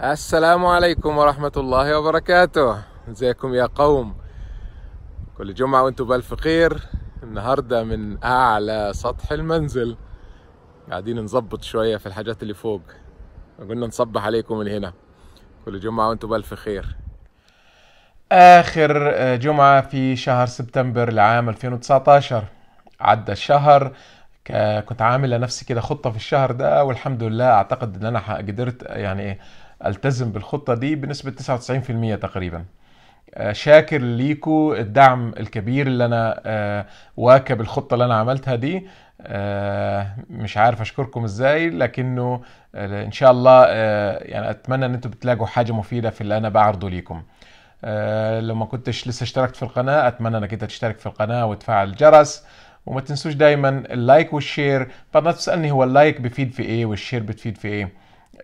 السلام عليكم ورحمة الله وبركاته ازيكم يا قوم كل جمعة وانتم بألف خير النهاردة من أعلى سطح المنزل قاعدين نظبط شوية في الحاجات اللي فوق قلنا نصبح عليكم من هنا كل جمعة وانتم بألف خير آخر آه، جمعة في شهر سبتمبر لعام 2019 عدى الشهر كنت عامل لنفسي كده خطة في الشهر ده والحمد لله أعتقد إن أنا قدرت يعني التزم بالخطه دي بنسبه 99% تقريبا آه، شاكر ليكو الدعم الكبير اللي انا آه، واكب الخطه اللي انا عملتها دي آه، مش عارف اشكركم ازاي لكنه ان شاء الله يعني اتمنى ان انتم بتلاقوا حاجه مفيده في اللي انا بعرضه ليكم لو ما كنتش لسه اشتركت في القناه اتمنى انك انت تشترك في القناه وتفعل الجرس وما تنسوش دايما اللايك والشير فما تسالني هو اللايك بيفيد في ايه والشير بتفيد في ايه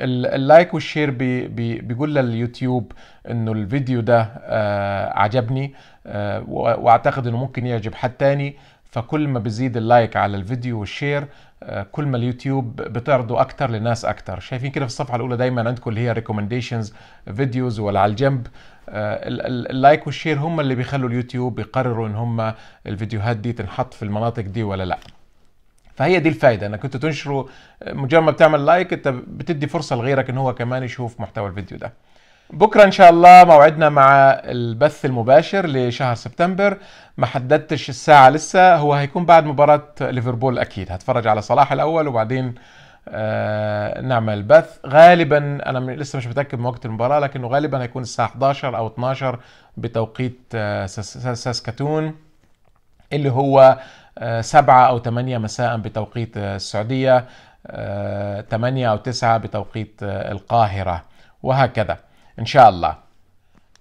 اللايك والشير بي بي بيقول لليوتيوب انه الفيديو ده آه، عجبني آه، واعتقد انه ممكن يعجب حد تاني فكل ما بزيد اللايك على الفيديو والشير آه، كل ما اليوتيوب بتعرضه اكتر لناس اكتر شايفين كده في الصفحه الاولى دايما عندكم اللي هي ريكومنديشنز فيديوز ولا على الجنب اللايك والشير هم اللي بيخلوا اليوتيوب يقرروا ان هم الفيديوهات دي تنحط في المناطق دي ولا لا فهي دي الفايده انك انت تنشره مجرد ما بتعمل لايك انت بتدي فرصه لغيرك ان هو كمان يشوف محتوى الفيديو ده بكره ان شاء الله موعدنا مع البث المباشر لشهر سبتمبر ما حددتش الساعه لسه هو هيكون بعد مباراه ليفربول اكيد هتفرج على صلاح الاول وبعدين آه نعمل بث غالبا انا لسه مش متاكد من وقت المباراه لكنه غالبا هيكون الساعه 11 او 12 بتوقيت آه ساسكاتون اللي هو آه، سبعة أو ثمانية مساء بتوقيت آه، السعودية ثمانية آه، أو تسعة بتوقيت القاهرة وهكذا إن شاء الله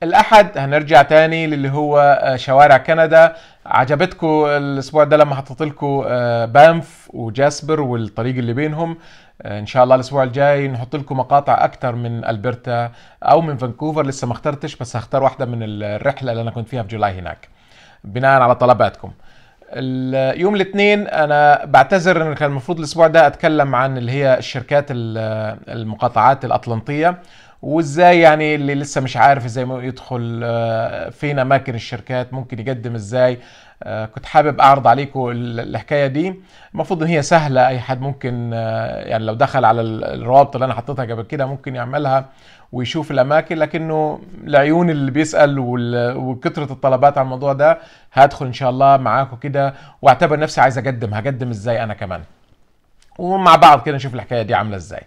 الأحد هنرجع تاني للي هو شوارع كندا عجبتكم الأسبوع ده لما حطيت لكم بانف وجاسبر والطريق اللي بينهم ان شاء الله الاسبوع الجاي نحط لكم مقاطع اكتر من البرتا او من فانكوفر لسه ما اخترتش بس هختار واحده من الرحله اللي انا كنت فيها في جولاي هناك بناء على طلباتكم يوم الاثنين انا بعتذر ان كان المفروض الاسبوع ده اتكلم عن اللي هي الشركات المقاطعات الاطلنطيه وازاي يعني اللي لسه مش عارف ازاي يدخل آه، فين اماكن الشركات ممكن يقدم ازاي آه، كنت حابب اعرض عليكم الحكايه دي المفروض ان هي سهله اي حد ممكن آه، يعني لو دخل على الروابط اللي انا حطيتها قبل كده ممكن يعملها ويشوف الاماكن لكنه لعيون اللي بيسال وكثره الطلبات على الموضوع ده هدخل ان شاء الله معاكم كده واعتبر نفسي عايز اقدم هقدم ازاي انا كمان ومع بعض كده نشوف الحكايه دي عامله ازاي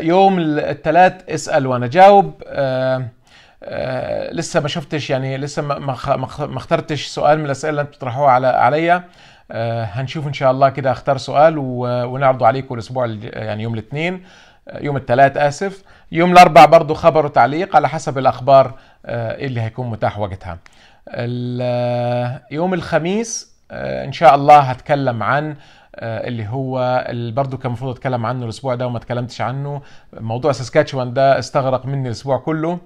يوم الثلاث اسال وانا جاوب آه، آه، لسه ما شفتش يعني لسه ما ما اخترتش سؤال من الاسئله اللي انتم بتطرحوها على عليا آه، هنشوف ان شاء الله كده اختار سؤال ونعرضه عليكم الاسبوع يعني يوم الاثنين يوم الثلاث اسف يوم الاربع برضو خبر وتعليق على حسب الاخبار اللي هيكون متاح وقتها يوم الخميس ان شاء الله هتكلم عن آه، اللي هو برضه كان المفروض اتكلم عنه الاسبوع ده وما اتكلمتش عنه موضوع ساسكاتشوان ده استغرق مني الاسبوع كله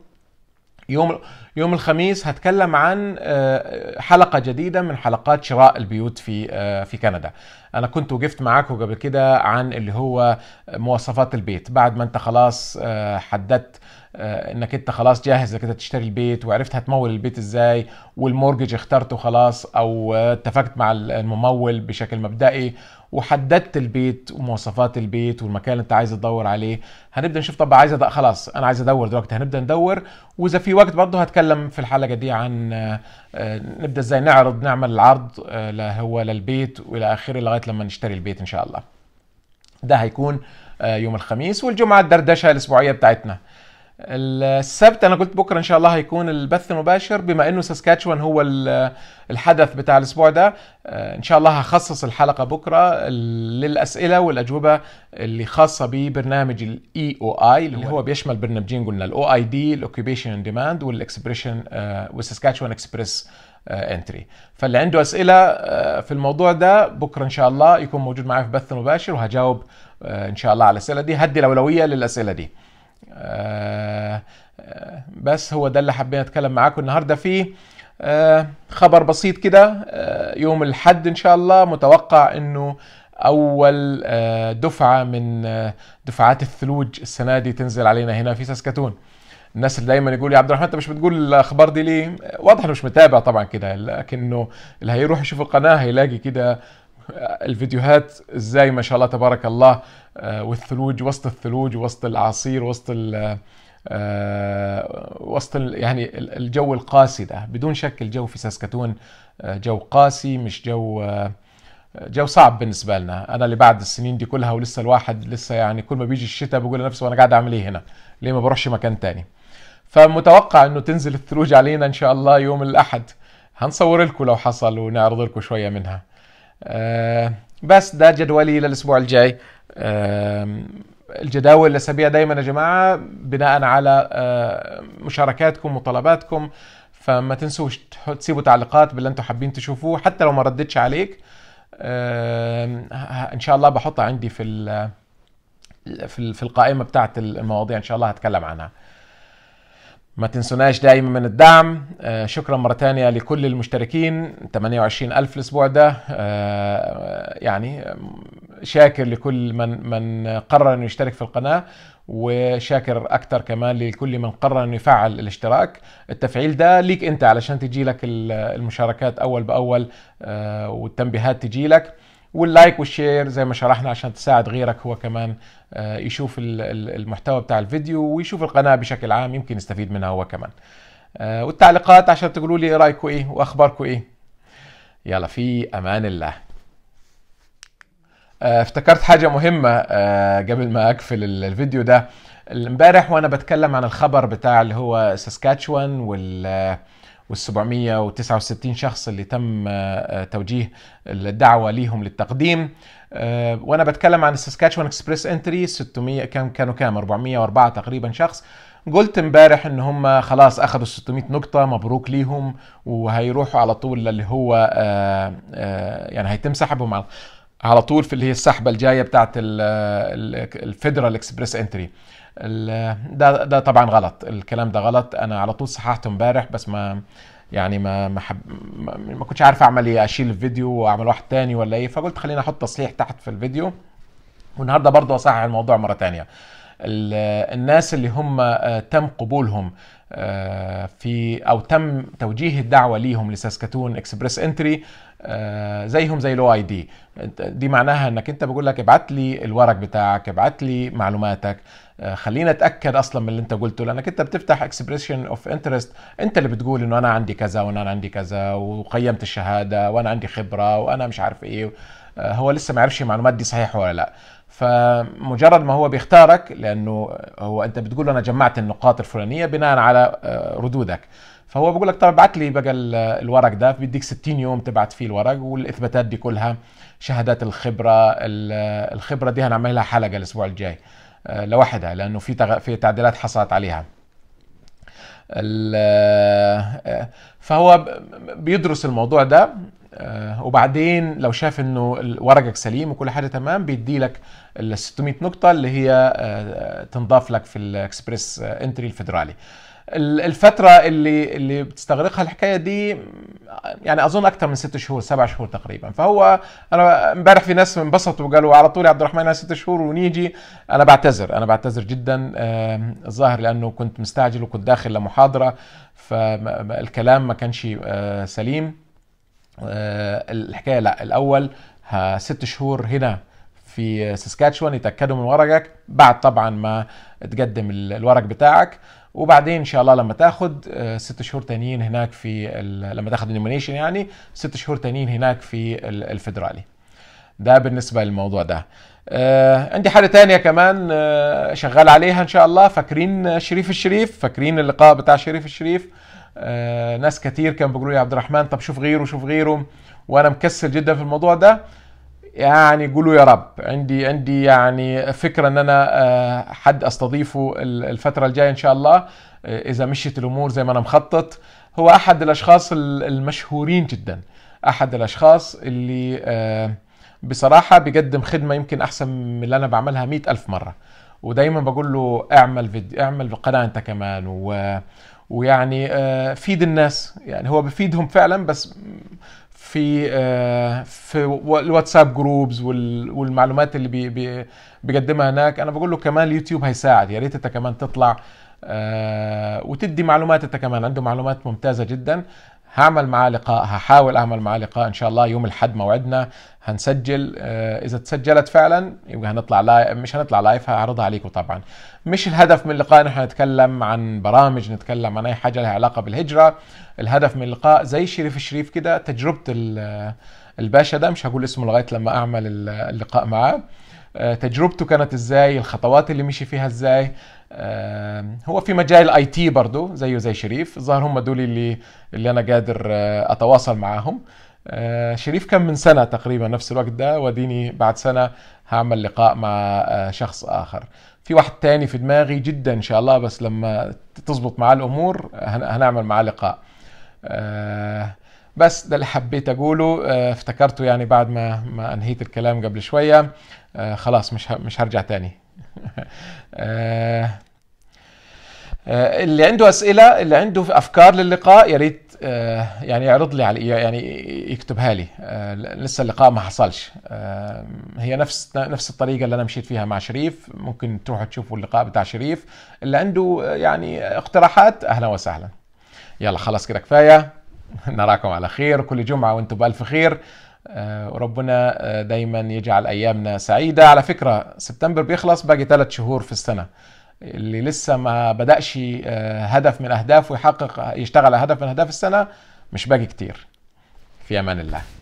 يوم يوم الخميس هتكلم عن آه، حلقه جديده من حلقات شراء البيوت في آه، في كندا انا كنت وقفت معاكم قبل كده عن اللي هو مواصفات البيت بعد ما انت خلاص حددت انك انت خلاص جاهز انك انت تشتري البيت وعرفت هتمول البيت ازاي والمورجج اخترته خلاص او اتفقت مع الممول بشكل مبدئي وحددت البيت ومواصفات البيت والمكان اللي انت عايز تدور عليه هنبدا نشوف طب عايز أد... خلاص انا عايز ادور دلوقتي هنبدا ندور واذا في وقت برضه هتكلم في الحلقه دي عن آه، نبدا ازاي نعرض نعمل العرض آه، هو للبيت والى اخره لغايه لما نشتري البيت ان شاء الله ده هيكون آه، يوم الخميس والجمعه الدردشه الاسبوعيه بتاعتنا السبت انا قلت بكره ان شاء الله هيكون البث مباشر بما انه ساسكاتشوان هو الحدث بتاع الاسبوع ده آه، ان شاء الله هخصص الحلقه بكره للاسئله والاجوبه اللي خاصه ببرنامج الاي او e اي اللي هو بيشمل برنامجين قلنا الاو اي دي الاوكيبيشن ديماند والاكسبريشن آه، والساسكاتشوان اكسبريس انتري آه، فاللي عنده اسئله في الموضوع ده بكره ان شاء الله يكون موجود معايا في بث مباشر وهجاوب ان شاء الله على الاسئله دي هدي الاولويه للاسئله دي آه، آه، بس هو ده اللي حابين اتكلم معاكم النهارده فيه آه، خبر بسيط كده يوم الحد ان شاء الله متوقع انه اول دفعه من دفعات الثلوج السنه دي تنزل علينا هنا في ساسكاتون الناس اللي دايما يقول يا عبد الرحمن انت مش بتقول الاخبار دي ليه؟ واضح انه مش متابع طبعا كده لكنه اللي هيروح يشوف القناه هيلاقي كده آه، الفيديوهات ازاي ما شاء الله تبارك الله آه، والثلوج وسط الثلوج وسط العصير وسط ال آه، وسط يعني الجو القاسي ده بدون شك الجو في ساسكاتون جو قاسي مش جو جو صعب بالنسبه لنا انا اللي بعد السنين دي كلها ولسه الواحد لسه يعني كل ما بيجي الشتاء بقول لنفسه أنا قاعد اعمل ايه هنا ليه ما بروحش مكان تاني فمتوقع انه تنزل الثلوج علينا ان شاء الله يوم الاحد هنصور لكم لو حصل ونعرض لكم شويه منها آه، بس ده جدولي للاسبوع الجاي آه، الجداول الاسابيع دايما يا جماعه بناء على آه، مشاركاتكم وطلباتكم فما تنسوش تسيبوا تعليقات باللي انتم حابين تشوفوه حتى لو ما ردتش عليك ان شاء الله بحطها عندي في في القائمه بتاعت المواضيع ان شاء الله هتكلم عنها ما تنسوناش دايما من الدعم آه، شكرا مرة تانية لكل المشتركين 28 ألف الأسبوع ده آه، يعني شاكر لكل من من قرر انه يشترك في القناه وشاكر اكثر كمان لكل من قرر انه يفعل الاشتراك التفعيل ده ليك انت علشان تجي لك المشاركات اول باول آه، والتنبيهات تجي لك واللايك والشير زي ما شرحنا عشان تساعد غيرك هو كمان آه، يشوف المحتوى بتاع الفيديو ويشوف القناه بشكل عام يمكن يستفيد منها هو كمان آه، والتعليقات عشان تقولوا لي رايكم ايه واخباركم ايه يلا في امان الله آه، افتكرت حاجه مهمه قبل ما اقفل الفيديو ده امبارح وانا بتكلم عن الخبر بتاع اللي هو ساسكاتشوان وال وال769 شخص اللي تم آه، آه، توجيه الدعوه ليهم للتقديم آه، وانا بتكلم عن الساسكاتشوان اكسبريس انتري 600 كم كانوا كام 404 تقريبا شخص قلت امبارح ان هم خلاص اخذوا 600 نقطه مبروك ليهم وهيروحوا على طول للي هو يعني هيتم سحبهم على طول في اللي هي السحبه الجايه بتاعت الفيدرال اكسبريس انتري ده ده طبعا غلط الكلام ده غلط انا على طول صححته امبارح بس ما يعني ما ما, حب ما كنتش عارف اعمل ايه اشيل الفيديو واعمل واحد تاني ولا ايه فقلت خليني احط تصحيح تحت في الفيديو والنهارده برضه اصحح الموضوع مره تانية الناس اللي هم آه، تم قبولهم آه، في او تم توجيه الدعوه ليهم لساسكاتون اكسبريس انتري آه، زيهم زي الاو اي دي دي معناها انك انت بقول لك ابعت لي الورق بتاعك ابعت لي معلوماتك آه، خلينا اتاكد اصلا من اللي انت قلته لانك انت بتفتح اكسبريشن اوف انترست انت اللي بتقول انه انا عندي كذا وانا عندي كذا وقيمت الشهاده وانا عندي خبره وانا مش عارف ايه آه، هو لسه ما عرفش المعلومات دي صحيحه ولا لا فمجرد ما هو بيختارك لانه هو انت بتقول له انا جمعت النقاط الفلانيه بناء على آه، ردودك فهو بيقول لك طب ابعت لي بقى الورق ده بيديك 60 يوم تبعت فيه الورق والاثباتات دي كلها شهادات الخبره الخبره دي هنعملها حلقه الاسبوع الجاي آه، لوحدها لانه في في تعديلات حصلت عليها آه، فهو بيدرس الموضوع ده وبعدين لو شاف انه ورقك سليم وكل حاجه تمام بيدي لك ال 600 نقطه اللي هي آه، تنضاف لك في الاكسبريس انتري آه، الفدرالي الفترة اللي اللي بتستغرقها الحكاية دي آه، يعني أظن أكثر من ست شهور سبع شهور تقريبا فهو أنا امبارح في ناس انبسطوا وقالوا على طول يا عبد الرحمن أنا ست شهور ونيجي أنا بعتذر أنا بعتذر جدا الظاهر لأنه كنت مستعجل وكنت داخل لمحاضرة فالكلام ما كانش سليم آه، الحكايه لا الاول ست شهور هنا في ساسكاتشوان يتاكدوا من ورقك بعد طبعا ما تقدم الورق بتاعك وبعدين ان شاء الله لما تاخد آه، ست شهور تانيين هناك في لما تاخد النومينيشن يعني ست شهور تانيين هناك في الفدرالي ده بالنسبه للموضوع ده آه عندي حاجه تانية كمان آه شغال عليها ان شاء الله فاكرين شريف الشريف فاكرين اللقاء بتاع شريف الشريف آه، ناس كتير كانوا بيقولوا لي يا عبد الرحمن طب شوف غيره شوف غيره وانا مكسل جدا في الموضوع ده يعني قولوا يا رب عندي عندي يعني فكره ان انا آه، حد استضيفه الفتره الجايه ان شاء الله آه، اذا مشيت الامور زي ما انا مخطط هو احد الاشخاص المشهورين جدا احد الاشخاص اللي بصراحه بيقدم خدمه يمكن احسن من اللي انا بعملها مئة الف مره ودايما بقول له اعمل فيديو اعمل قناه انت كمان و ويعني آه، فيد الناس يعني هو بفيدهم فعلا بس في آه، في الواتساب جروبز والمعلومات اللي بيقدمها هناك انا بقول له كمان اليوتيوب هيساعد يا ريت انت كمان تطلع آه، وتدي معلومات انت كمان عنده معلومات ممتازه جدا هعمل معاه لقاء هحاول اعمل معاه لقاء ان شاء الله يوم الاحد موعدنا هنسجل آه، اذا تسجلت فعلا يبقى هنطلع لايف مش هنطلع لايف هعرضها عليكم طبعا مش الهدف من اللقاء نحن نتكلم عن برامج نتكلم عن اي حاجه لها علاقه بالهجره الهدف من اللقاء زي شريف الشريف كده تجربه الباشا ده مش هقول اسمه لغايه لما اعمل اللقاء معاه آه، تجربته كانت ازاي الخطوات اللي مشي فيها ازاي هو في مجال الاي تي برضه زيه زي شريف الظاهر هم دول اللي اللي انا قادر آه، اتواصل معاهم آه، شريف كان من سنه تقريبا نفس الوقت ده وديني بعد سنه هعمل لقاء مع آه، شخص اخر في واحد تاني في دماغي جدا ان شاء الله بس لما تظبط معاه الامور هنعمل معاه لقاء بس ده اللي حبيت اقوله آه، افتكرته يعني بعد ما ما انهيت الكلام قبل شويه آه، خلاص مش مش هرجع تاني آه، اللي عنده اسئله اللي عنده افكار للقاء يا ريت يعني يعرض لي على يعني يكتبها لي لسه اللقاء ما حصلش هي نفس نفس الطريقه اللي انا مشيت فيها مع شريف ممكن تروحوا تشوفوا اللقاء بتاع شريف اللي عنده يعني اقتراحات اهلا وسهلا يلا خلاص كده كفايه نراكم على خير كل جمعة وانتم بألف خير آه، وربنا آه، دايما يجعل أيامنا سعيدة على فكرة سبتمبر بيخلص باقي ثلاث شهور في السنة اللي لسه ما بدأش آه، هدف من أهدافه يحقق يشتغل على هدف من أهداف السنة مش باقي كتير في أمان الله